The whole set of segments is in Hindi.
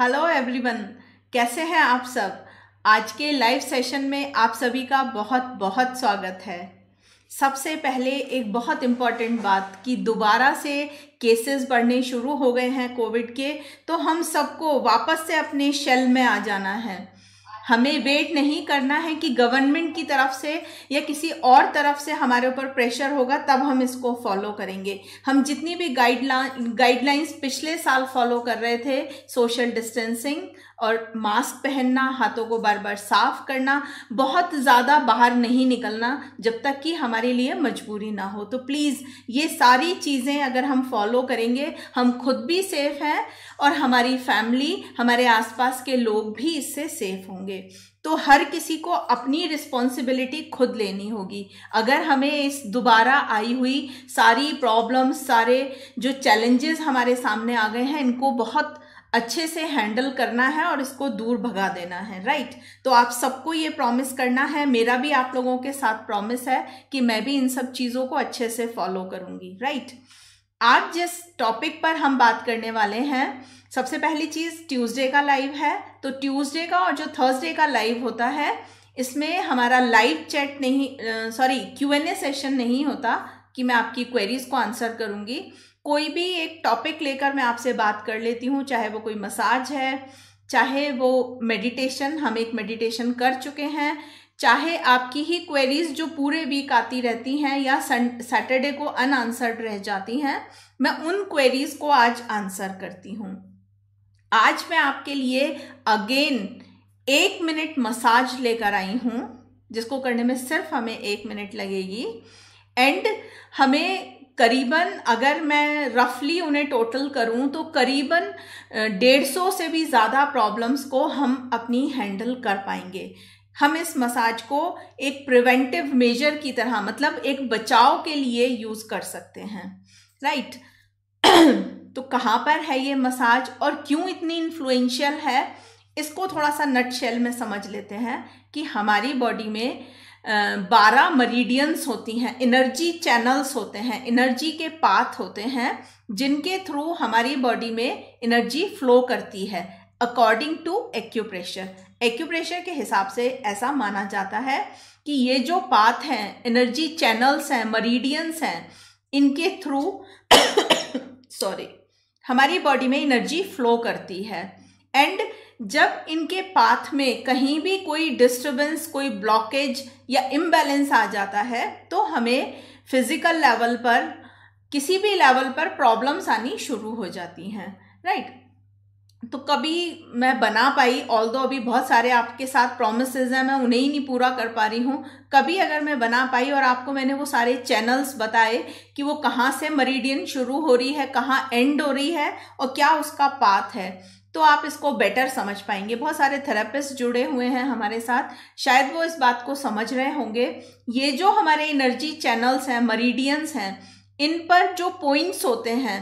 हेलो एवरीवन कैसे हैं आप सब आज के लाइव सेशन में आप सभी का बहुत बहुत स्वागत है सबसे पहले एक बहुत इम्पॉर्टेंट बात कि दोबारा से केसेस बढ़ने शुरू हो गए हैं कोविड के तो हम सबको वापस से अपने शेल में आ जाना है हमें वेट नहीं करना है कि गवर्नमेंट की तरफ से या किसी और तरफ से हमारे ऊपर प्रेशर होगा तब हम इसको फॉलो करेंगे हम जितनी भी गाइडलाइन गाइडलाइंस पिछले साल फॉलो कर रहे थे सोशल डिस्टेंसिंग और मास्क पहनना हाथों को बार बार साफ करना बहुत ज़्यादा बाहर नहीं निकलना जब तक कि हमारे लिए मजबूरी ना हो तो प्लीज़ ये सारी चीज़ें अगर हम फॉलो करेंगे हम खुद भी सेफ़ हैं और हमारी फैमिली हमारे आसपास के लोग भी इससे सेफ़ होंगे तो हर किसी को अपनी रिस्पॉन्सिबिलिटी खुद लेनी होगी अगर हमें इस दोबारा आई हुई सारी प्रॉब्लम्स सारे जो चैलेंजेस हमारे सामने आ गए हैं इनको बहुत अच्छे से हैंडल करना है और इसको दूर भगा देना है राइट तो आप सबको ये प्रॉमिस करना है मेरा भी आप लोगों के साथ प्रॉमिस है कि मैं भी इन सब चीज़ों को अच्छे से फॉलो करूँगी राइट आज जिस टॉपिक पर हम बात करने वाले हैं सबसे पहली चीज़ ट्यूसडे का लाइव है तो ट्यूसडे का और जो थर्सडे का लाइव होता है इसमें हमारा लाइव चैट नहीं sorry Q and A session नहीं होता कि मैं आपकी क्वेरीज को आंसर करूँगी कोई भी एक टॉपिक लेकर मैं आपसे बात कर लेती हूँ चाहे वो कोई मसाज है चाहे वो मेडिटेशन हम एक मेडिटेशन कर चुके हैं चाहे आपकी ही क्वेरीज जो पूरे वीक आती रहती हैं या सैटरडे को अनआंसर्ड रह जाती हैं मैं उन क्वेरीज को आज आंसर करती हूँ आज मैं आपके लिए अगेन एक मिनट मसाज लेकर आई हूँ जिसको करने में सिर्फ हमें एक मिनट लगेगी एंड हमें करीबन अगर मैं रफली उन्हें टोटल करूं तो करीबन डेढ़ सौ से भी ज़्यादा प्रॉब्लम्स को हम अपनी हैंडल कर पाएंगे हम इस मसाज को एक प्रिवेंटिव मेजर की तरह मतलब एक बचाव के लिए यूज़ कर सकते हैं राइट तो कहाँ पर है ये मसाज और क्यों इतनी इन्फ्लुएंशियल है इसको थोड़ा सा नट शेल में समझ लेते हैं कि हमारी बॉडी में बारह मरीडियंस होती हैं एनर्जी चैनल्स होते हैं एनर्जी के पाथ होते हैं जिनके थ्रू हमारी बॉडी में एनर्जी फ्लो करती है अकॉर्डिंग टू एक्यूप्रेशर एक्यूप्रेशर के हिसाब से ऐसा माना जाता है कि ये जो पाथ हैं एनर्जी चैनल्स हैं मरीडियंस हैं इनके थ्रू सॉरी हमारी बॉडी में एनर्जी फ्लो करती है एंड जब इनके पाथ में कहीं भी कोई डिस्टरबेंस कोई ब्लॉकेज या इम्बैलेंस आ जाता है तो हमें फिजिकल लेवल पर किसी भी लेवल पर प्रॉब्लम्स आनी शुरू हो जाती हैं राइट right? तो कभी मैं बना पाई ऑल दो अभी बहुत सारे आपके साथ प्रोमिस हैं मैं उन्हें ही नहीं पूरा कर पा रही हूँ कभी अगर मैं बना पाई और आपको मैंने वो सारे चैनल्स बताए कि वो कहाँ से मरीडियन शुरू हो रही है कहाँ एंड हो रही है और क्या उसका पाथ है तो आप इसको बेटर समझ पाएंगे बहुत सारे थेरेपिस्ट जुड़े हुए हैं हमारे साथ शायद वो इस बात को समझ रहे होंगे ये जो हमारे एनर्जी चैनल्स हैं मरीडियंस हैं इन पर जो पॉइंट्स होते हैं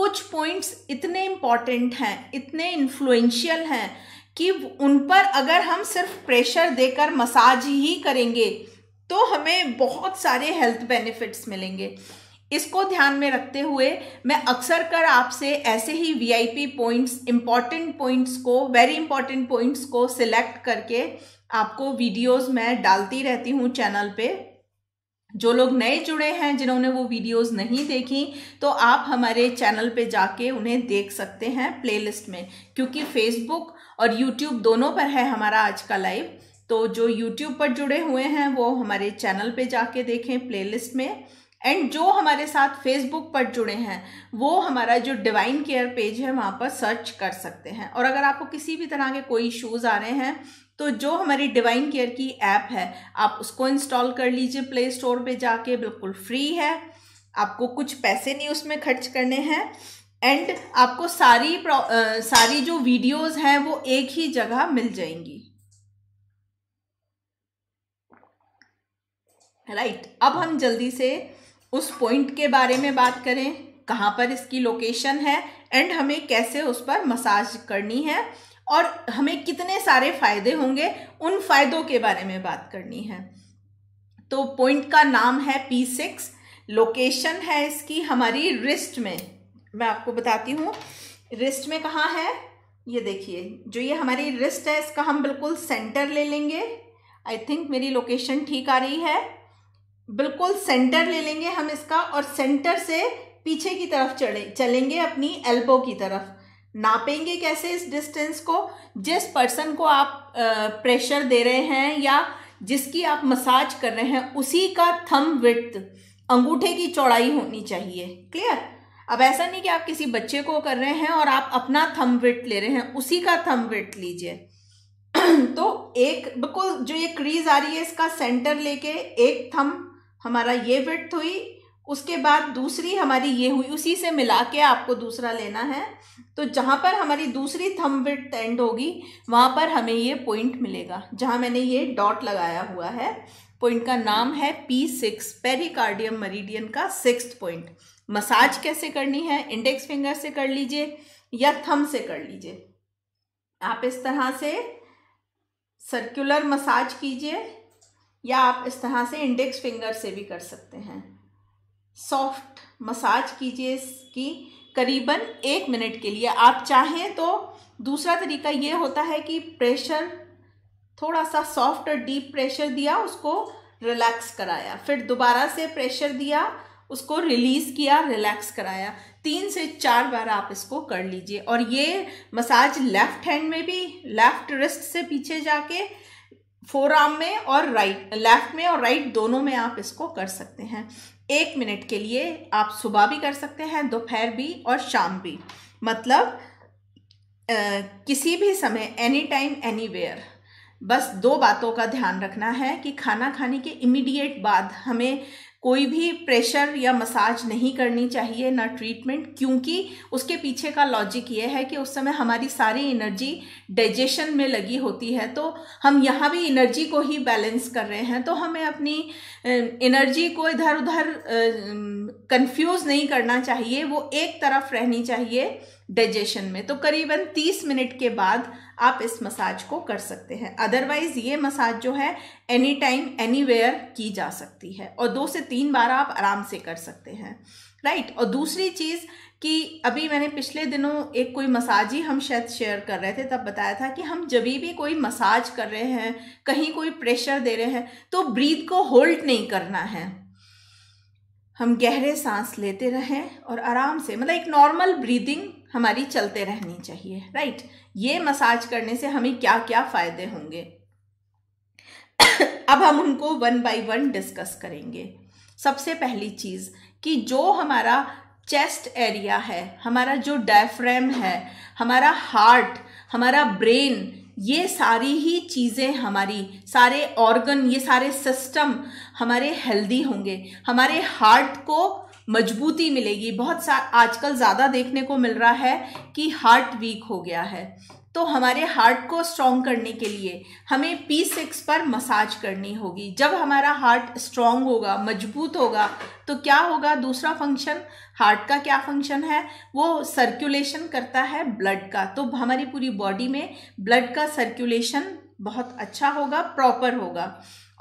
कुछ पॉइंट्स इतने इम्पॉर्टेंट हैं इतने इन्फ्लुएंशियल हैं कि उन पर अगर हम सिर्फ प्रेशर देकर मसाज ही करेंगे तो हमें बहुत सारे हेल्थ बेनिफिट्स मिलेंगे इसको ध्यान में रखते हुए मैं अक्सर कर आपसे ऐसे ही वीआईपी पॉइंट्स इंपॉर्टेंट पॉइंट्स को वेरी इंपॉर्टेंट पॉइंट्स को सिलेक्ट करके आपको वीडियोस मैं डालती रहती हूँ चैनल पे जो लोग नए जुड़े हैं जिन्होंने वो वीडियोस नहीं देखी तो आप हमारे चैनल पे जाके उन्हें देख सकते हैं प्लेलिस्ट में क्योंकि फेसबुक और यूट्यूब दोनों पर है हमारा आज का लाइव तो जो यूट्यूब पर जुड़े हुए हैं वो हमारे चैनल पे जाके देखें प्लेलिस्ट में एंड जो हमारे साथ फेसबुक पर जुड़े हैं वो हमारा जो डिवाइन केयर पेज है वहाँ पर सर्च कर सकते हैं और अगर आपको किसी भी तरह के कोई इशूज़ आ रहे हैं तो जो हमारी डिवाइन केयर की ऐप है आप उसको इंस्टॉल कर लीजिए प्ले स्टोर पर जाके बिल्कुल फ्री है आपको कुछ पैसे नहीं उसमें खर्च करने हैं एंड आपको सारी आ, सारी जो वीडियोस हैं वो एक ही जगह मिल जाएंगी राइट right, अब हम जल्दी से उस पॉइंट के बारे में बात करें कहाँ पर इसकी लोकेशन है एंड हमें कैसे उस पर मसाज करनी है और हमें कितने सारे फ़ायदे होंगे उन फ़ायदों के बारे में बात करनी है तो पॉइंट का नाम है पी सिक्स लोकेशन है इसकी हमारी रिस्ट में मैं आपको बताती हूँ रिस्ट में कहाँ है ये देखिए जो ये हमारी रिस्ट है इसका हम बिल्कुल सेंटर ले लेंगे आई थिंक मेरी लोकेशन ठीक आ रही है बिल्कुल सेंटर ले लेंगे हम इसका और सेंटर से पीछे की तरफ चढ़े चलेंगे अपनी एल्बो की तरफ नापेंगे कैसे इस डिस्टेंस को जिस पर्सन को आप प्रेशर दे रहे हैं या जिसकी आप मसाज कर रहे हैं उसी का थम विथ अंगूठे की चौड़ाई होनी चाहिए क्लियर अब ऐसा नहीं कि आप किसी बच्चे को कर रहे हैं और आप अपना थम विट ले रहे हैं उसी का थम विट लीजिए तो एक बिल्कुल जो ये क्रीज आ रही है इसका सेंटर लेके एक थम हमारा ये विड्थ हुई उसके बाद दूसरी हमारी ये हुई उसी से मिला के आपको दूसरा लेना है तो जहाँ पर हमारी दूसरी थम विड्थ एंड होगी वहाँ पर हमें ये पॉइंट मिलेगा जहाँ मैंने ये डॉट लगाया हुआ है पॉइंट का नाम है पी सिक्स पेरिकार्डियम मरीडियन का सिक्स पॉइंट मसाज कैसे करनी है इंडेक्स फिंगर से कर लीजिए या थम से कर लीजिए आप इस तरह से सर्कुलर मसाज कीजिए या आप इस तरह से इंडेक्स फिंगर से भी कर सकते हैं सॉफ्ट मसाज कीजिए इसकी करीबन एक मिनट के लिए आप चाहें तो दूसरा तरीका ये होता है कि प्रेशर थोड़ा सा सॉफ्ट और डीप प्रेशर दिया उसको रिलैक्स कराया फिर दोबारा से प्रेशर दिया उसको रिलीज़ किया रिलैक्स कराया तीन से चार बार आप इसको कर लीजिए और ये मसाज लेफ़्ट हैंड में भी लेफ़्ट रिस्ट से पीछे जाके फोर आर्म में और राइट लेफ्ट में और राइट दोनों में आप इसको कर सकते हैं एक मिनट के लिए आप सुबह भी कर सकते हैं दोपहर भी और शाम भी मतलब आ, किसी भी समय एनी टाइम एनी वेयर बस दो बातों का ध्यान रखना है कि खाना खाने के इमीडिएट बाद हमें कोई भी प्रेशर या मसाज नहीं करनी चाहिए ना ट्रीटमेंट क्योंकि उसके पीछे का लॉजिक ये है कि उस समय हमारी सारी एनर्जी डाइजेशन में लगी होती है तो हम यहाँ भी एनर्जी को ही बैलेंस कर रहे हैं तो हमें अपनी एनर्जी को इधर उधर कंफ्यूज नहीं करना चाहिए वो एक तरफ रहनी चाहिए डाइजेशन में तो करीबन तीस मिनट के बाद आप इस मसाज को कर सकते हैं अदरवाइज़ ये मसाज जो है एनी टाइम एनी वेयर की जा सकती है और दो से तीन बार आप आराम से कर सकते हैं राइट right? और दूसरी चीज़ कि अभी मैंने पिछले दिनों एक कोई मसाज ही हम शायद शेयर कर रहे थे तब बताया था कि हम जब भी कोई मसाज कर रहे हैं कहीं कोई प्रेशर दे रहे हैं तो ब्रीद को होल्ड नहीं करना है हम गहरे सांस लेते रहें और आराम से मतलब एक नॉर्मल ब्रीदिंग हमारी चलते रहनी चाहिए राइट ये मसाज करने से हमें क्या क्या फ़ायदे होंगे अब हम उनको वन बाय वन डिस्कस करेंगे सबसे पहली चीज़ कि जो हमारा चेस्ट एरिया है हमारा जो डायफ्रेम है हमारा हार्ट हमारा ब्रेन ये सारी ही चीज़ें हमारी सारे ऑर्गन ये सारे सिस्टम हमारे हेल्दी होंगे हमारे हार्ट को मजबूती मिलेगी बहुत सा आजकल ज़्यादा देखने को मिल रहा है कि हार्ट वीक हो गया है तो हमारे हार्ट को स्ट्रॉन्ग करने के लिए हमें पी सिक्स पर मसाज करनी होगी जब हमारा हार्ट स्ट्रॉन्ग होगा मजबूत होगा तो क्या होगा दूसरा फंक्शन हार्ट का क्या फंक्शन है वो सर्कुलेशन करता है ब्लड का तो हमारी पूरी बॉडी में ब्लड का सर्कुलेशन बहुत अच्छा होगा प्रॉपर होगा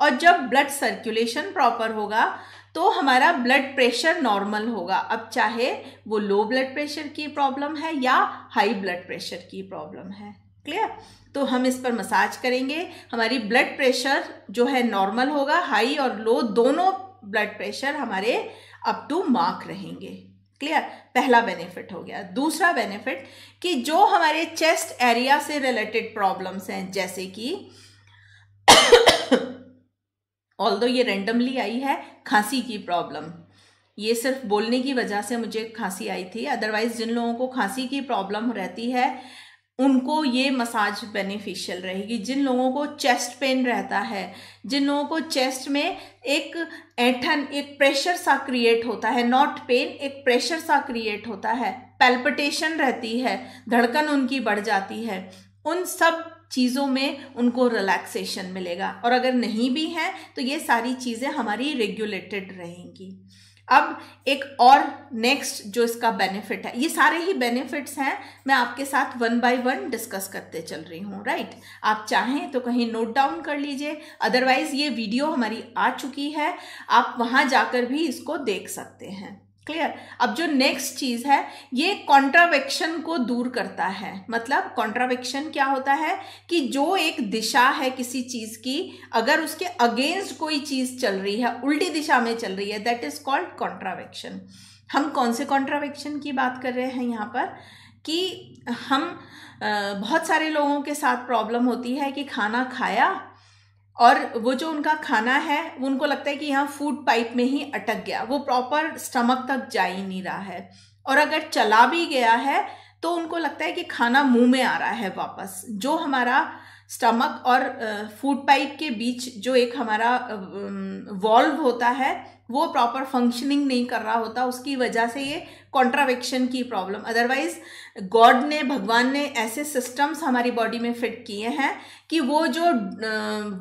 और जब ब्लड सर्कुलेशन प्रॉपर होगा तो हमारा ब्लड प्रेशर नॉर्मल होगा अब चाहे वो लो ब्लड प्रेशर की प्रॉब्लम है या हाई ब्लड प्रेशर की प्रॉब्लम है क्लियर तो हम इस पर मसाज करेंगे हमारी ब्लड प्रेशर जो है नॉर्मल होगा हाई और लो दोनों ब्लड प्रेशर हमारे अप टू मार्क रहेंगे क्लियर पहला बेनिफिट हो गया दूसरा बेनिफिट कि जो हमारे चेस्ट एरिया से रिलेटेड प्रॉब्लम्स हैं जैसे कि ऑल दो ये रेंडमली आई है खांसी की प्रॉब्लम ये सिर्फ बोलने की वजह से मुझे खांसी आई थी अदरवाइज जिन लोगों को खांसी की प्रॉब्लम रहती है उनको ये मसाज बेनिफिशियल रहेगी जिन लोगों को चेस्ट पेन रहता है जिन लोगों को चेस्ट में एक ऐठन एक प्रेशर सा क्रिएट होता है नॉट पेन एक प्रेशर सा क्रिएट होता है पैल्पटेशन रहती है धड़कन उनकी बढ़ जाती है उन सब चीज़ों में उनको रिलैक्सेशन मिलेगा और अगर नहीं भी है तो ये सारी चीज़ें हमारी रेगुलेटेड रहेंगी अब एक और नेक्स्ट जो इसका बेनिफिट है ये सारे ही बेनिफिट्स हैं मैं आपके साथ वन बाय वन डिस्कस करते चल रही हूँ राइट आप चाहें तो कहीं नोट डाउन कर लीजिए अदरवाइज़ ये वीडियो हमारी आ चुकी है आप वहाँ जाकर भी इसको देख सकते हैं क्लियर अब जो नेक्स्ट चीज है ये कॉन्ट्रावेक्शन को दूर करता है मतलब कॉन्ट्रावेक्शन क्या होता है कि जो एक दिशा है किसी चीज की अगर उसके अगेंस्ट कोई चीज चल रही है उल्टी दिशा में चल रही है दैट इज कॉल्ड कॉन्ट्रावेक्शन हम कौन से कॉन्ट्रावेक्शन की बात कर रहे हैं यहाँ पर कि हम बहुत सारे लोगों के साथ प्रॉब्लम होती है कि खाना खाया और वो जो उनका खाना है वो उनको लगता है कि यहाँ फूड पाइप में ही अटक गया वो प्रॉपर स्टमक तक जा ही नहीं रहा है और अगर चला भी गया है तो उनको लगता है कि खाना मुंह में आ रहा है वापस जो हमारा स्टमक और फूड पाइप के बीच जो एक हमारा वॉल्व होता है वो प्रॉपर फंक्शनिंग नहीं कर रहा होता उसकी वजह से ये कॉन्ट्रावेक्शन की प्रॉब्लम अदरवाइज गॉड ने भगवान ने ऐसे सिस्टम्स हमारी बॉडी में फिट किए हैं कि वो जो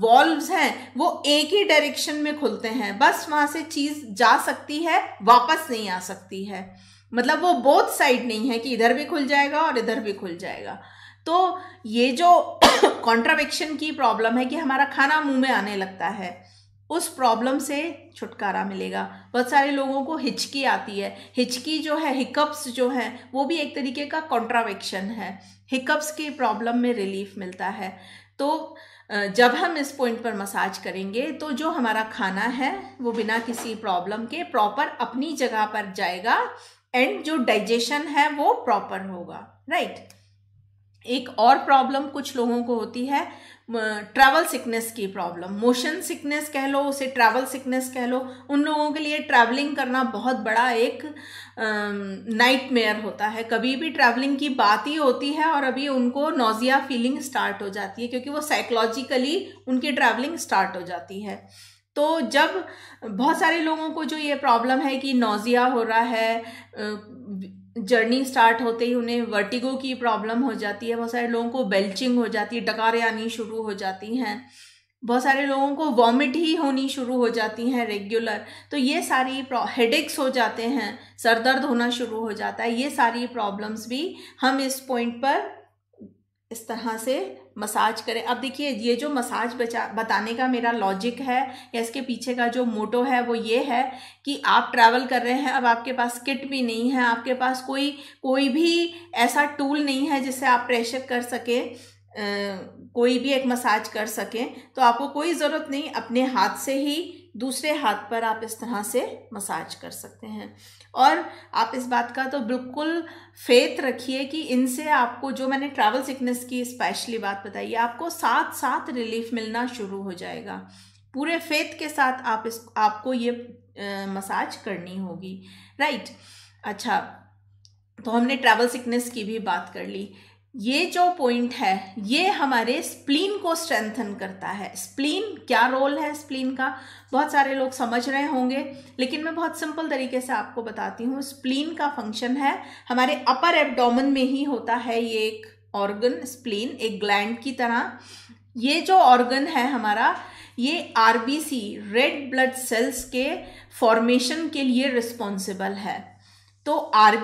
वॉल्व्स हैं वो एक ही डायरेक्शन में खुलते हैं बस वहाँ से चीज़ जा सकती है वापस नहीं आ सकती है मतलब वो बोथ साइड नहीं है कि इधर भी खुल जाएगा और इधर भी खुल जाएगा तो ये जो कॉन्ट्रावेक्शन की प्रॉब्लम है कि हमारा खाना मुंह में आने लगता है उस प्रॉब्लम से छुटकारा मिलेगा बहुत सारे लोगों को हिचकी आती है हिचकी जो है हिकअप्स जो है वो भी एक तरीके का कॉन्ट्रावेक्शन है हिकअप्स की प्रॉब्लम में रिलीफ मिलता है तो जब हम इस पॉइंट पर मसाज करेंगे तो जो हमारा खाना है वो बिना किसी प्रॉब्लम के प्रॉपर अपनी जगह पर जाएगा एंड जो डाइजेशन है वो प्रॉपर होगा राइट right? एक और प्रॉब्लम कुछ लोगों को होती है ट्रैवल सिकनेस की प्रॉब्लम मोशन सिकनेस कह लो उसे ट्रैवल सिकनेस कह लो उन लोगों के लिए ट्रैवलिंग करना बहुत बड़ा एक नाइट मेयर होता है कभी भी ट्रैवलिंग की बात ही होती है और अभी उनको नोजिया फीलिंग स्टार्ट हो जाती है क्योंकि वो साइकोलॉजिकली उनकी ट्रैवलिंग स्टार्ट हो जाती है तो जब बहुत सारे लोगों को जो ये प्रॉब्लम है कि नोज़िया हो रहा है जर्नी स्टार्ट होते ही उन्हें वर्टिगो की प्रॉब्लम हो जाती है बहुत सारे लोगों को बेल्चिंग हो जाती है डकारें आनी शुरू हो जाती हैं बहुत सारे लोगों को वॉमिट ही होनी शुरू हो जाती हैं रेगुलर तो ये सारी हेडेक्स हो जाते हैं सर दर्द होना शुरू हो जाता है ये सारी प्रॉब्लम्स भी हम इस पॉइंट पर इस तरह से मसाज करें अब देखिए ये जो मसाज बचा बताने का मेरा लॉजिक है या इसके पीछे का जो मोटो है वो ये है कि आप ट्रैवल कर रहे हैं अब आपके पास किट भी नहीं है आपके पास कोई कोई भी ऐसा टूल नहीं है जिससे आप प्रेशर कर सके कोई भी एक मसाज कर सकें तो आपको कोई ज़रूरत नहीं अपने हाथ से ही दूसरे हाथ पर आप इस तरह से मसाज कर सकते हैं और आप इस बात का तो बिल्कुल फेत रखिए कि इनसे आपको जो मैंने ट्रैवल सिकनेस की स्पेशली बात बताई आपको साथ साथ रिलीफ मिलना शुरू हो जाएगा पूरे फेत के साथ आप इस आपको ये आ, मसाज करनी होगी राइट अच्छा तो हमने ट्रैवल सिकनेस की भी बात कर ली ये जो पॉइंट है ये हमारे स्प्लीन को स्ट्रेंथन करता है स्प्लीन क्या रोल है स्प्लीन का बहुत सारे लोग समझ रहे होंगे लेकिन मैं बहुत सिंपल तरीके से आपको बताती हूँ स्प्लीन का फंक्शन है हमारे अपर एब्डोमन में ही होता है ये एक ऑर्गन स्प्लीन एक ग्लैंड की तरह ये जो ऑर्गन है हमारा ये आर रेड ब्लड सेल्स के फॉर्मेशन के लिए रिस्पॉन्सिबल है तो आर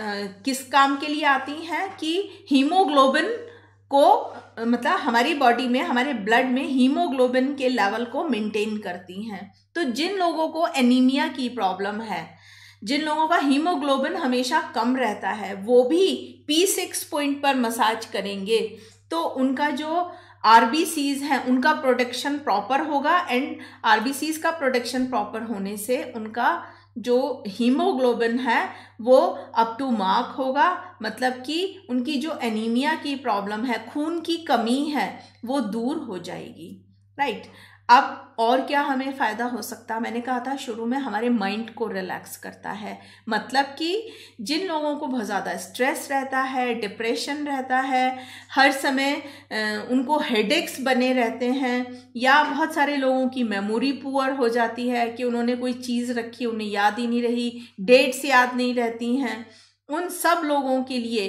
किस काम के लिए आती हैं कि हीमोग्लोबिन को मतलब हमारी बॉडी में हमारे ब्लड में हीमोग्लोबिन के लेवल को मेंटेन करती हैं तो जिन लोगों को एनीमिया की प्रॉब्लम है जिन लोगों का हीमोग्लोबिन हमेशा कम रहता है वो भी पी सिक्स पॉइंट पर मसाज करेंगे तो उनका जो आर हैं उनका प्रोडक्शन प्रॉपर होगा एंड आर का प्रोडक्शन प्रॉपर होने से उनका जो हीमोग्लोबिन है वो अप टू मार्क होगा मतलब कि उनकी जो एनीमिया की प्रॉब्लम है खून की कमी है वो दूर हो जाएगी राइट right? अब और क्या हमें फ़ायदा हो सकता मैंने कहा था शुरू में हमारे माइंड को रिलैक्स करता है मतलब कि जिन लोगों को बहुत ज़्यादा स्ट्रेस रहता है डिप्रेशन रहता है हर समय उनको हेडेक्स बने रहते हैं या बहुत सारे लोगों की मेमोरी पुअर हो जाती है कि उन्होंने कोई चीज़ रखी उन्हें याद ही नहीं रही डेट्स याद नहीं रहती हैं उन सब लोगों के लिए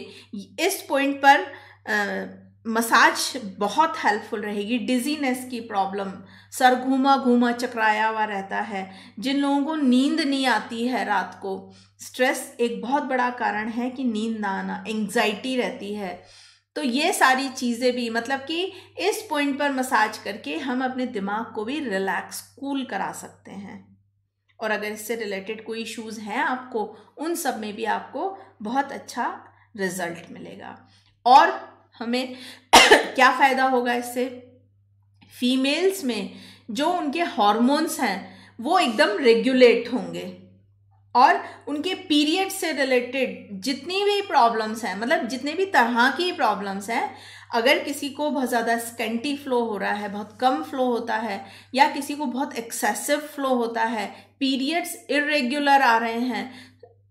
इस पॉइंट पर आ, मसाज बहुत हेल्पफुल रहेगी डिजीनेस की प्रॉब्लम सर घूमा घूमा चकराया हुआ रहता है जिन लोगों को नींद नहीं आती है रात को स्ट्रेस एक बहुत बड़ा कारण है कि नींद ना आना एंग्जाइटी रहती है तो ये सारी चीज़ें भी मतलब कि इस पॉइंट पर मसाज करके हम अपने दिमाग को भी रिलैक्स कूल करा सकते हैं और अगर इससे रिलेटेड कोई इशूज़ हैं आपको उन सब में भी आपको बहुत अच्छा रिजल्ट मिलेगा और हमें क्या फ़ायदा होगा इससे फीमेल्स में जो उनके हॉर्मोन्स हैं वो एकदम रेगुलेट होंगे और उनके पीरियड से रिलेटेड जितनी भी प्रॉब्लम्स हैं मतलब जितने भी तरह की प्रॉब्लम्स हैं अगर किसी को बहुत ज़्यादा स्कैंटी फ्लो हो रहा है बहुत कम फ्लो होता है या किसी को बहुत एक्सेसिव फ्लो होता है पीरियड्स इरेगुलर आ रहे हैं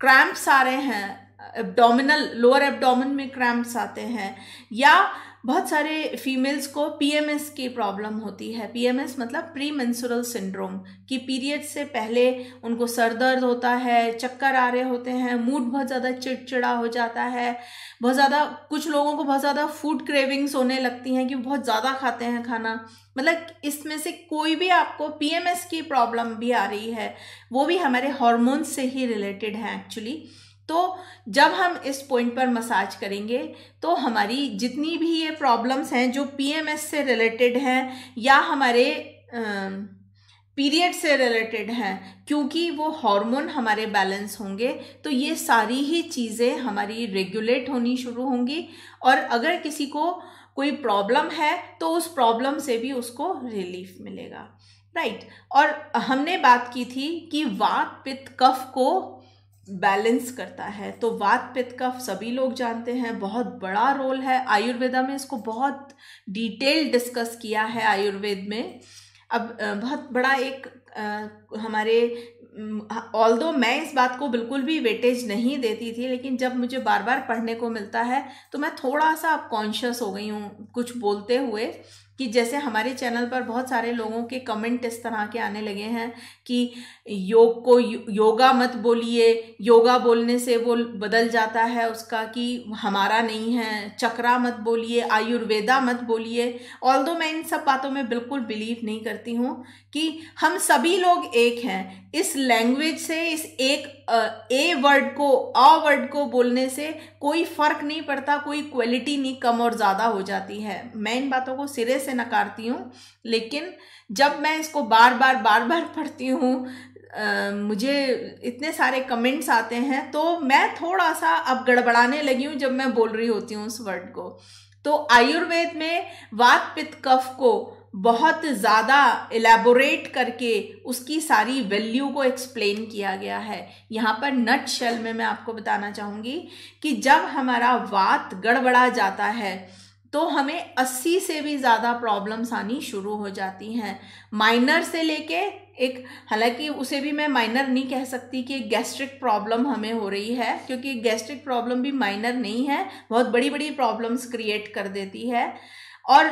क्रैम्प्स आ रहे हैं एब्डोमिनल लोअर एब्डोमिन में क्रैम्प्स आते हैं या बहुत सारे फीमेल्स को पीएमएस की प्रॉब्लम होती है पीएमएस मतलब प्री मेंसुरल सिंड्रोम कि पीरियड से पहले उनको सर दर्द होता है चक्कर आ रहे होते हैं मूड बहुत ज़्यादा चिड़चिड़ा हो जाता है बहुत ज़्यादा कुछ लोगों को बहुत ज़्यादा फूड क्रेविंग्स होने लगती हैं कि बहुत ज़्यादा खाते हैं खाना मतलब इसमें से कोई भी आपको पी की प्रॉब्लम भी आ रही है वो भी हमारे हॉर्मोन्स से ही रिलेटेड है एक्चुअली तो जब हम इस पॉइंट पर मसाज करेंगे तो हमारी जितनी भी ये प्रॉब्लम्स हैं जो पीएमएस से रिलेटेड हैं या हमारे पीरियड से रिलेटेड हैं क्योंकि वो हार्मोन हमारे बैलेंस होंगे तो ये सारी ही चीज़ें हमारी रेगुलेट होनी शुरू होंगी और अगर किसी को कोई प्रॉब्लम है तो उस प्रॉब्लम से भी उसको रिलीफ मिलेगा राइट right. और हमने बात की थी कि वात पित्त कफ को बैलेंस करता है तो वात पित्त का सभी लोग जानते हैं बहुत बड़ा रोल है आयुर्वेदा में इसको बहुत डिटेल डिस्कस किया है आयुर्वेद में अब बहुत बड़ा एक आ, हमारे ऑल दो मैं इस बात को बिल्कुल भी वेटेज नहीं देती थी लेकिन जब मुझे बार बार पढ़ने को मिलता है तो मैं थोड़ा सा अब कॉन्शियस हो गई हूँ कुछ बोलते हुए कि जैसे हमारे चैनल पर बहुत सारे लोगों के कमेंट इस तरह के आने लगे हैं कि योग को योगा मत बोलिए योगा बोलने से वो बदल जाता है उसका कि हमारा नहीं है चक्रा मत बोलिए आयुर्वेदा मत बोलिए ऑल दो मैं इन सब बातों में बिल्कुल बिलीव नहीं करती हूँ कि हम सभी लोग एक हैं इस लैंग्वेज से इस एक ए वर्ड को अ वर्ड को बोलने से कोई फ़र्क नहीं पड़ता कोई क्वालिटी नहीं कम और ज़्यादा हो जाती है मैं इन बातों को सिरे से नकारती हूँ लेकिन जब मैं इसको बार बार बार बार पढ़ती हूँ मुझे इतने सारे कमेंट्स आते हैं तो मैं थोड़ा सा अब गड़बड़ाने लगी हूँ जब मैं बोल रही होती हूँ उस वर्ड को तो आयुर्वेद में वात पित्त कफ को बहुत ज़्यादा एलेबोरेट करके उसकी सारी वैल्यू को एक्सप्लेन किया गया है यहाँ पर नट शेल में मैं आपको बताना चाहूँगी कि जब हमारा वात गड़बड़ा जाता है तो हमें 80 से भी ज़्यादा प्रॉब्लम्स आनी शुरू हो जाती हैं माइनर से लेके एक हालांकि उसे भी मैं माइनर नहीं कह सकती कि गैस्ट्रिक प्रॉब्लम हमें हो रही है क्योंकि गैस्ट्रिक प्रॉब्लम भी माइनर नहीं है बहुत बड़ी बड़ी प्रॉब्लम्स क्रिएट कर देती है और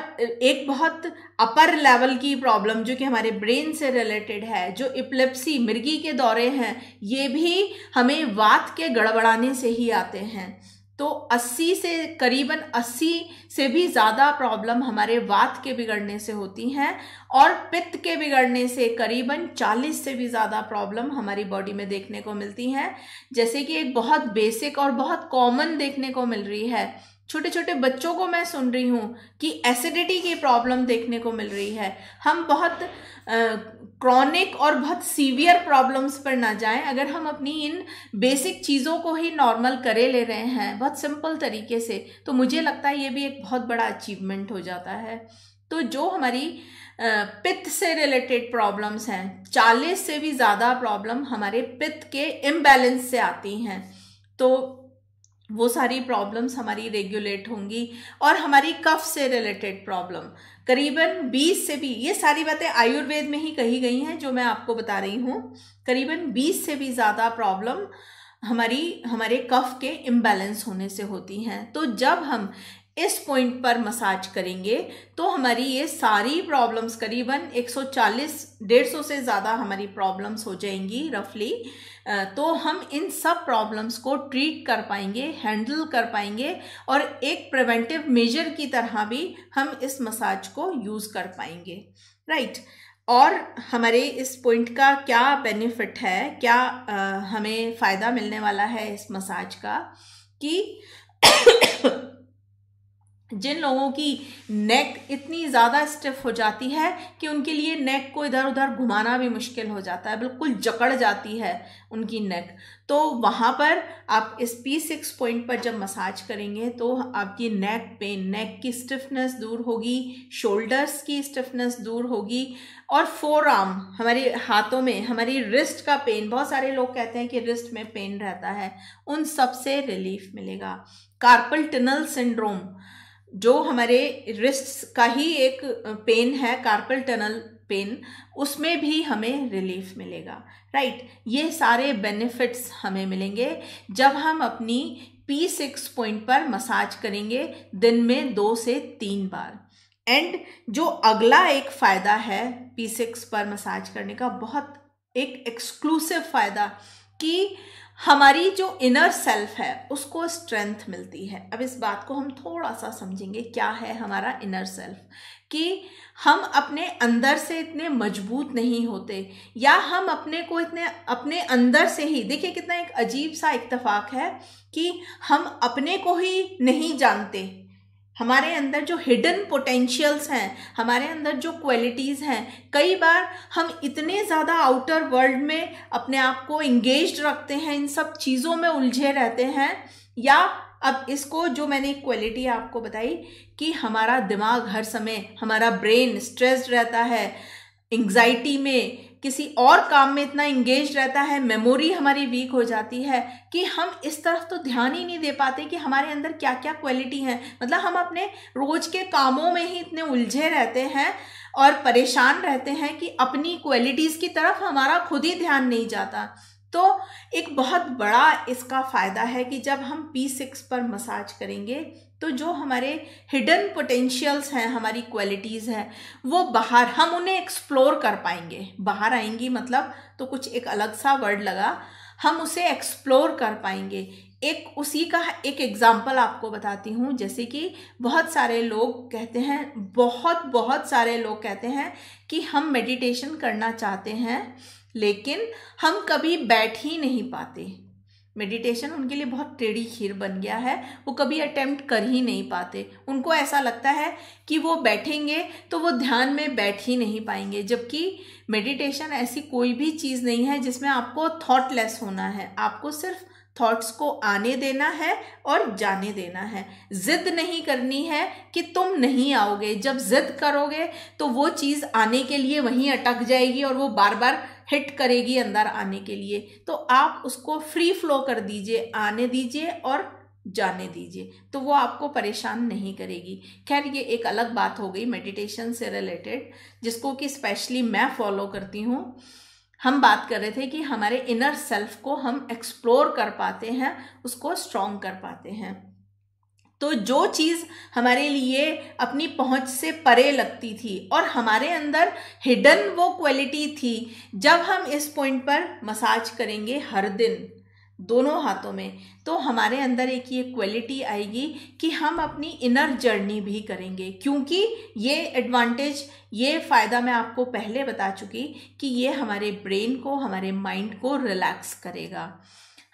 एक बहुत अपर लेवल की प्रॉब्लम जो कि हमारे ब्रेन से रिलेटेड है जो इप्लेप्सी मिर्गी के दौरे हैं ये भी हमें वात के गड़बड़ाने से ही आते हैं तो 80 से करीबन 80 से भी ज़्यादा प्रॉब्लम हमारे वात के बिगड़ने से होती हैं और पित्त के बिगड़ने से करीबन 40 से भी ज़्यादा प्रॉब्लम हमारी बॉडी में देखने को मिलती हैं जैसे कि एक बहुत बेसिक और बहुत कॉमन देखने को मिल रही है छोटे छोटे बच्चों को मैं सुन रही हूँ कि एसिडिटी की प्रॉब्लम देखने को मिल रही है हम बहुत क्रॉनिक और बहुत सीवियर प्रॉब्लम्स पर ना जाएं अगर हम अपनी इन बेसिक चीज़ों को ही नॉर्मल करे ले रहे हैं बहुत सिंपल तरीके से तो मुझे लगता है ये भी एक बहुत बड़ा अचीवमेंट हो जाता है तो जो हमारी पित्त से रिलेटेड प्रॉब्लम्स हैं चालीस से भी ज़्यादा प्रॉब्लम हमारे पित्त के इम्बैलेंस से आती हैं तो वो सारी प्रॉब्लम्स हमारी रेगुलेट होंगी और हमारी कफ से रिलेटेड प्रॉब्लम करीबन 20 से भी ये सारी बातें आयुर्वेद में ही कही गई हैं जो मैं आपको बता रही हूँ करीबन 20 से भी ज़्यादा प्रॉब्लम हमारी हमारे कफ के इम्बैलेंस होने से होती हैं तो जब हम इस पॉइंट पर मसाज करेंगे तो हमारी ये सारी प्रॉब्लम्स करीबन 140 150 से ज़्यादा हमारी प्रॉब्लम्स हो जाएंगी रफली तो हम इन सब प्रॉब्लम्स को ट्रीट कर पाएंगे हैंडल कर पाएंगे और एक प्रिवेंटिव मेजर की तरह भी हम इस मसाज को यूज़ कर पाएंगे राइट right. और हमारे इस पॉइंट का क्या बेनिफिट है क्या आ, हमें फ़ायदा मिलने वाला है इस मसाज का कि जिन लोगों की नेक इतनी ज़्यादा स्टिफ हो जाती है कि उनके लिए नेक को इधर उधर घुमाना भी मुश्किल हो जाता है बिल्कुल जकड़ जाती है उनकी नेक तो वहाँ पर आप इस पी सिक्स पॉइंट पर जब मसाज करेंगे तो आपकी नेक पेन नेक की स्टिफनेस दूर होगी शोल्डर्स की स्टिफनेस दूर होगी और फोर आर्म हमारे हाथों में हमारी रिस्ट का पेन बहुत सारे लोग कहते हैं कि रिस्ट में पेन रहता है उन सबसे रिलीफ मिलेगा कार्पल टनल सिंड्रोम जो हमारे रिस्ट्स का ही एक पेन है कार्पल टनल पेन उसमें भी हमें रिलीफ मिलेगा राइट ये सारे बेनिफिट्स हमें मिलेंगे जब हम अपनी पी सिक्स पॉइंट पर मसाज करेंगे दिन में दो से तीन बार एंड जो अगला एक फ़ायदा है पी सिक्स पर मसाज करने का बहुत एक एक्सक्लूसिव फ़ायदा कि हमारी जो इनर सेल्फ है उसको स्ट्रेंथ मिलती है अब इस बात को हम थोड़ा सा समझेंगे क्या है हमारा इनर सेल्फ कि हम अपने अंदर से इतने मजबूत नहीं होते या हम अपने को इतने अपने अंदर से ही देखिए कितना एक अजीब सा इतफाक है कि हम अपने को ही नहीं जानते हमारे अंदर जो हिडन पोटेंशियल्स हैं हमारे अंदर जो क्वालिटीज़ हैं कई बार हम इतने ज़्यादा आउटर वर्ल्ड में अपने आप को इंगेज रखते हैं इन सब चीज़ों में उलझे रहते हैं या अब इसको जो मैंने एक क्वालिटी आपको बताई कि हमारा दिमाग हर समय हमारा ब्रेन स्ट्रेस्ड रहता है एंग्जाइटी में किसी और काम में इतना इंगेज रहता है मेमोरी हमारी वीक हो जाती है कि हम इस तरफ तो ध्यान ही नहीं दे पाते कि हमारे अंदर क्या क्या क्वालिटी हैं मतलब हम अपने रोज के कामों में ही इतने उलझे रहते हैं और परेशान रहते हैं कि अपनी क्वालिटीज़ की तरफ हमारा खुद ही ध्यान नहीं जाता तो एक बहुत बड़ा इसका फ़ायदा है कि जब हम पी सिक्स पर मसाज करेंगे तो जो हमारे हिडन पोटेंशियल्स हैं हमारी क्वालिटीज़ हैं वो बाहर हम उन्हें एक्सप्लोर कर पाएंगे बाहर आएंगी मतलब तो कुछ एक अलग सा वर्ड लगा हम उसे एक्सप्लोर कर पाएंगे एक उसी का एक एग्ज़ाम्पल आपको बताती हूँ जैसे कि बहुत सारे लोग कहते हैं बहुत बहुत सारे लोग कहते हैं कि हम मेडिटेशन करना चाहते हैं लेकिन हम कभी बैठ ही नहीं पाते मेडिटेशन उनके लिए बहुत टेढ़ी खीर बन गया है वो कभी अटेम्प्ट कर ही नहीं पाते उनको ऐसा लगता है कि वो बैठेंगे तो वो ध्यान में बैठ ही नहीं पाएंगे जबकि मेडिटेशन ऐसी कोई भी चीज़ नहीं है जिसमें आपको थॉटलेस होना है आपको सिर्फ थॉट्स को आने देना है और जाने देना है ज़िद नहीं करनी है कि तुम नहीं आओगे जब ज़िद करोगे तो वो चीज़ आने के लिए वहीं अटक जाएगी और वो बार बार हिट करेगी अंदर आने के लिए तो आप उसको फ्री फ्लो कर दीजिए आने दीजिए और जाने दीजिए तो वो आपको परेशान नहीं करेगी खैर ये एक अलग बात हो गई मेडिटेशन से रिलेटेड जिसको कि स्पेशली मैं फॉलो करती हूँ हम बात कर रहे थे कि हमारे इनर सेल्फ को हम एक्सप्लोर कर पाते हैं उसको स्ट्रॉन्ग कर पाते हैं तो जो चीज़ हमारे लिए अपनी पहुंच से परे लगती थी और हमारे अंदर हिडन वो क्वालिटी थी जब हम इस पॉइंट पर मसाज करेंगे हर दिन दोनों हाथों में तो हमारे अंदर एक ये क्वालिटी आएगी कि हम अपनी इनर जर्नी भी करेंगे क्योंकि ये एडवांटेज ये फ़ायदा मैं आपको पहले बता चुकी कि ये हमारे ब्रेन को हमारे माइंड को रिलैक्स करेगा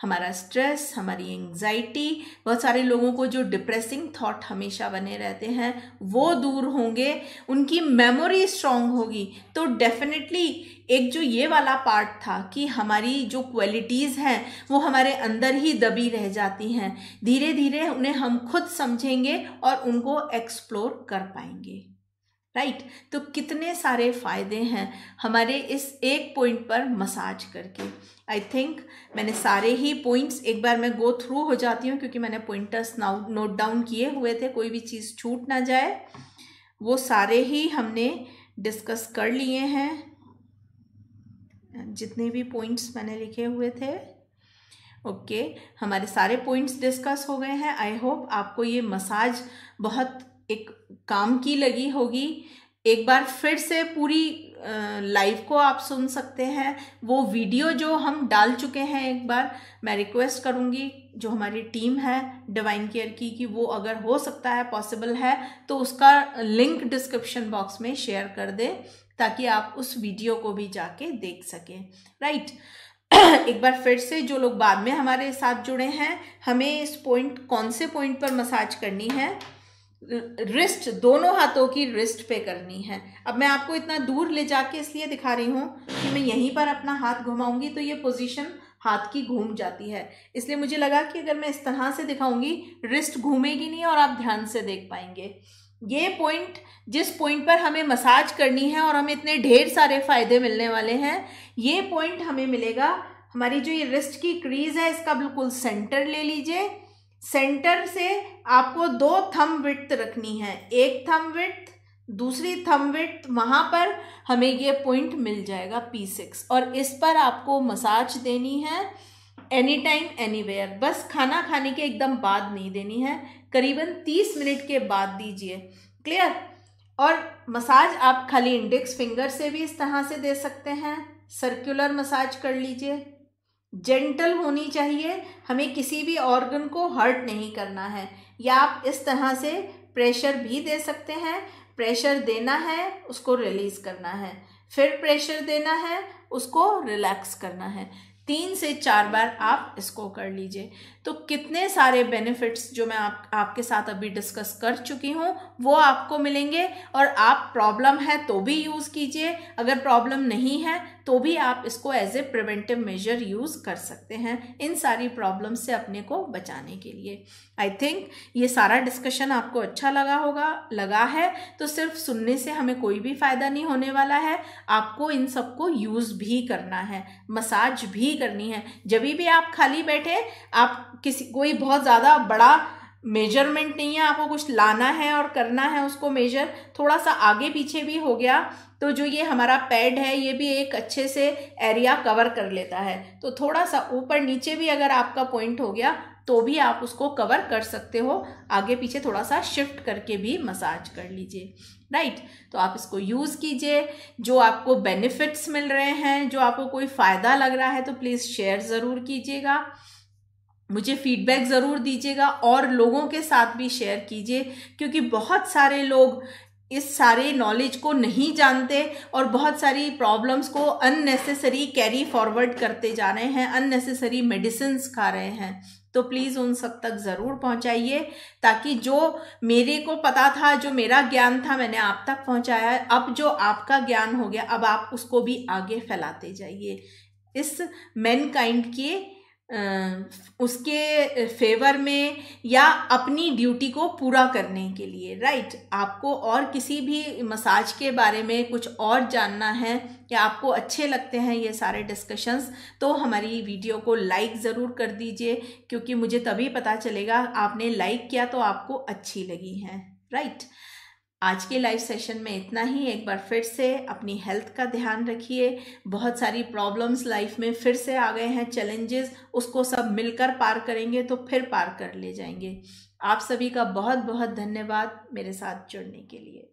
हमारा स्ट्रेस हमारी एंग्जाइटी बहुत सारे लोगों को जो डिप्रेसिंग थॉट हमेशा बने रहते हैं वो दूर होंगे उनकी मेमोरी स्ट्रांग होगी तो डेफिनेटली एक जो ये वाला पार्ट था कि हमारी जो क्वालिटीज़ हैं वो हमारे अंदर ही दबी रह जाती हैं धीरे धीरे उन्हें हम खुद समझेंगे और उनको एक्सप्लोर कर पाएंगे राइट right? तो कितने सारे फ़ायदे हैं हमारे इस एक पॉइंट पर मसाज करके आई थिंक मैंने सारे ही पॉइंट्स एक बार मैं गो थ्रू हो जाती हूँ क्योंकि मैंने पॉइंटर्स नाउ नोट डाउन किए हुए थे कोई भी चीज़ छूट ना जाए वो सारे ही हमने डिस्कस कर लिए हैं जितने भी पॉइंट्स मैंने लिखे हुए थे ओके okay, हमारे सारे पॉइंट्स डिस्कस हो गए हैं आई होप आपको ये मसाज बहुत एक काम की लगी होगी एक बार फिर से पूरी लाइव को आप सुन सकते हैं वो वीडियो जो हम डाल चुके हैं एक बार मैं रिक्वेस्ट करूँगी जो हमारी टीम है डिवाइन केयर की कि वो अगर हो सकता है पॉसिबल है तो उसका लिंक डिस्क्रिप्शन बॉक्स में शेयर कर दे ताकि आप उस वीडियो को भी जाके देख सकें राइट एक बार फिर से जो लोग बाद में हमारे साथ जुड़े हैं हमें इस पॉइंट कौन से पॉइंट पर मसाज करनी है रिस्ट दोनों हाथों की रिस्ट पे करनी है अब मैं आपको इतना दूर ले जाके इसलिए दिखा रही हूँ कि मैं यहीं पर अपना हाथ घुमाऊंगी तो ये पोजीशन हाथ की घूम जाती है इसलिए मुझे लगा कि अगर मैं इस तरह से दिखाऊंगी रिस्ट घूमेगी नहीं और आप ध्यान से देख पाएंगे ये पॉइंट जिस पॉइंट पर हमें मसाज करनी है और हमें इतने ढेर सारे फ़ायदे मिलने वाले हैं ये पॉइंट हमें मिलेगा हमारी जो ये रिस्ट की क्रीज है इसका बिल्कुल सेंटर ले लीजिए सेंटर से आपको दो थम विथ रखनी है एक थम विथ दूसरी थम विथ वहाँ पर हमें ये पॉइंट मिल जाएगा पी सिक्स और इस पर आपको मसाज देनी है एनी टाइम एनी वेयर बस खाना खाने के एकदम बाद नहीं देनी है करीबन तीस मिनट के बाद दीजिए क्लियर और मसाज आप खाली इंडेक्स फिंगर से भी इस तरह से दे सकते हैं सर्कुलर मसाज कर लीजिए जेंटल होनी चाहिए हमें किसी भी ऑर्गन को हर्ट नहीं करना है या आप इस तरह से प्रेशर भी दे सकते हैं प्रेशर देना है उसको रिलीज़ करना है फिर प्रेशर देना है उसको रिलैक्स करना है तीन से चार बार आप इसको कर लीजिए तो कितने सारे बेनिफिट्स जो मैं आप आपके साथ अभी डिस्कस कर चुकी हूँ वो आपको मिलेंगे और आप प्रॉब्लम है तो भी यूज़ कीजिए अगर प्रॉब्लम नहीं है तो भी आप इसको as a preventive measure use कर सकते हैं इन सारी प्रॉब्लम से अपने को बचाने के लिए आई थिंक ये सारा डिस्कशन आपको अच्छा लगा होगा लगा है तो सिर्फ सुनने से हमें कोई भी फ़ायदा नहीं होने वाला है आपको इन सबको यूज़ भी करना है मसाज भी करनी है जब भी आप खाली बैठे आप किसी कोई बहुत ज़्यादा बड़ा मेजरमेंट नहीं है आपको कुछ लाना है और करना है उसको मेजर थोड़ा सा आगे पीछे भी हो गया तो जो ये हमारा पैड है ये भी एक अच्छे से एरिया कवर कर लेता है तो थोड़ा सा ऊपर नीचे भी अगर आपका पॉइंट हो गया तो भी आप उसको कवर कर सकते हो आगे पीछे थोड़ा सा शिफ्ट करके भी मसाज कर लीजिए राइट right? तो आप इसको यूज़ कीजिए जो आपको बेनिफिट्स मिल रहे हैं जो आपको कोई फ़ायदा लग रहा है तो प्लीज़ शेयर ज़रूर कीजिएगा मुझे फीडबैक ज़रूर दीजिएगा और लोगों के साथ भी शेयर कीजिए क्योंकि बहुत सारे लोग इस सारे नॉलेज को नहीं जानते और बहुत सारी प्रॉब्लम्स को अननेसेसरी कैरी फॉरवर्ड करते जा रहे हैं अननेसेसरी मेडिसिन खा रहे हैं तो प्लीज़ उन सब तक ज़रूर पहुंचाइए ताकि जो मेरे को पता था जो मेरा ज्ञान था मैंने आप तक पहुंचाया अब जो आपका ज्ञान हो गया अब आप उसको भी आगे फैलाते जाइए इस मैनकाइंड के उसके फेवर में या अपनी ड्यूटी को पूरा करने के लिए राइट आपको और किसी भी मसाज के बारे में कुछ और जानना है या आपको अच्छे लगते हैं ये सारे डिस्कशंस तो हमारी वीडियो को लाइक ज़रूर कर दीजिए क्योंकि मुझे तभी पता चलेगा आपने लाइक किया तो आपको अच्छी लगी है राइट आज के लाइव सेशन में इतना ही एक बार फिर से अपनी हेल्थ का ध्यान रखिए बहुत सारी प्रॉब्लम्स लाइफ में फिर से आ गए हैं चैलेंजेस उसको सब मिलकर पार करेंगे तो फिर पार कर ले जाएंगे आप सभी का बहुत बहुत धन्यवाद मेरे साथ जुड़ने के लिए